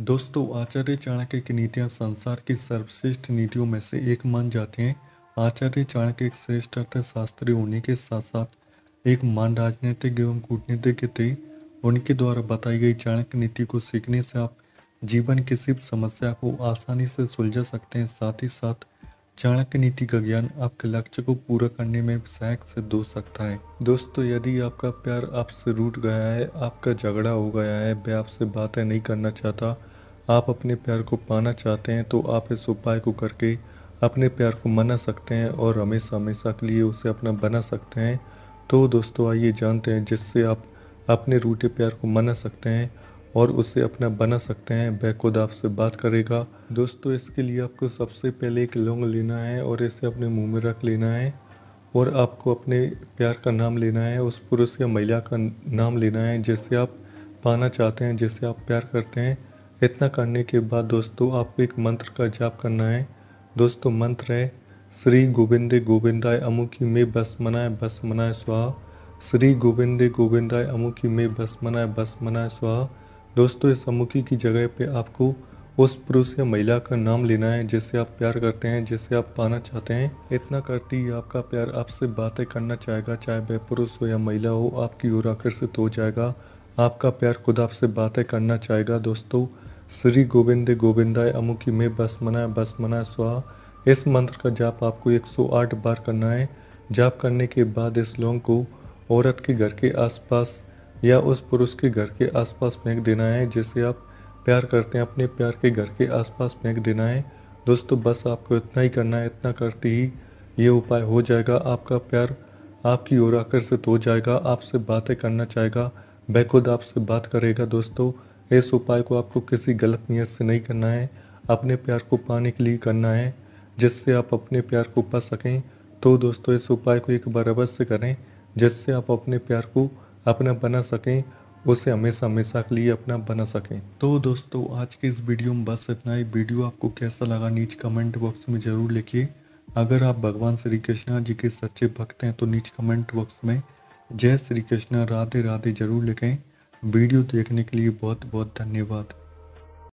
दोस्तों आचार्य चाणक्य की नीतियाँ संसार की सर्वश्रेष्ठ नीतियों में से एक मान जाते हैं आचार्य चाणक्य एक श्रेष्ठ अर्थशास्त्री होने के साथ साथ एक मान राजनीतिक एवं कूटनीतिज्ञ थे उनके द्वारा बताई गई चाणक्य नीति को सीखने से आप जीवन की सिर्फ समस्या को आसानी से सुलझा सकते हैं साथ ही साथ चाणक्य नीति का ज्ञान आपके लक्ष्य को पूरा करने में सहायक सिद्ध हो सकता है दोस्तों यदि आपका प्यार आपसे रूट गया है आपका झगड़ा हो गया है वह आपसे बातें नहीं करना चाहता आप अपने प्यार को पाना चाहते हैं तो आप इस उपाय को करके अपने प्यार को मना सकते हैं और हमेशा हमेशा के लिए उसे अपना बना सकते हैं तो दोस्तों आइए जानते हैं जिससे आप अपने रूटे प्यार को मना सकते हैं और उसे अपना बना सकते हैं वह खुद आपसे बात करेगा दोस्तों इसके लिए आपको सबसे पहले एक लौंग लेना है और इसे अपने मुंह में रख लेना है और आपको अपने प्यार का नाम लेना है उस पुरुष या महिला का नाम लेना है जिसे आप पाना चाहते हैं जिसे आप प्यार करते हैं इतना करने के बाद दोस्तों आपको एक मंत्र का जाप करना है दोस्तों मंत्र है श्री गोविंदे गोविंदाय अमुखी में बस मनाए बस मनाए स्वाहा श्री गोविंदे गोविंदाय अमुखी में बस मनाए बस मनाए स्वाहा दोस्तों इस सम्मुखी की जगह पे आपको उस पुरुष या महिला का नाम लेना है जिससे आप प्यार करते हैं जिससे आप पाना चाहते हैं इतना करती ही आपका प्यार आपसे बातें करना चाहेगा चाहे वह पुरुष हो या महिला हो आपकी ओर आकर्षित हो जाएगा आपका प्यार खुद आपसे बातें करना चाहेगा दोस्तों श्री गोविंद गोविंदाय अमुखी में बस मनाए बस मनाए स्वाहा इस मंत्र का जाप आपको 108 बार करना है जाप करने के बाद इस लौंग को औरत के घर के आसपास या उस पुरुष के घर के आसपास फेंक देना है जिसे आप प्यार करते हैं अपने प्यार के घर के आसपास फेंक देना है दोस्तों बस आपको इतना ही करना है इतना करते ही ये उपाय हो जाएगा आपका प्यार आपकी ओर आकर्षित हो जाएगा आपसे बातें करना चाहेगा वह खुद आपसे बात करेगा दोस्तों इस उपाय को आपको किसी गलत नीयत से नहीं करना है अपने प्यार को पाने के लिए करना है जिससे आप अपने प्यार को पा सकें तो दोस्तों इस उपाय को एक बार अवश्य करें जिससे आप अपने प्यार को अपना बना सकें उसे हमेशा हमेशा के लिए अपना बना सकें तो दोस्तों आज के इस वीडियो में बस इतना ही वीडियो आपको कैसा लगा नीचे कमेंट बॉक्स में ज़रूर लिखिए अगर आप भगवान श्री कृष्णा जी के सच्चे भक्त हैं तो नीचे कमेंट बॉक्स में जय श्री कृष्णा राधे राधे जरूर लिखें वीडियो देखने के लिए बहुत बहुत धन्यवाद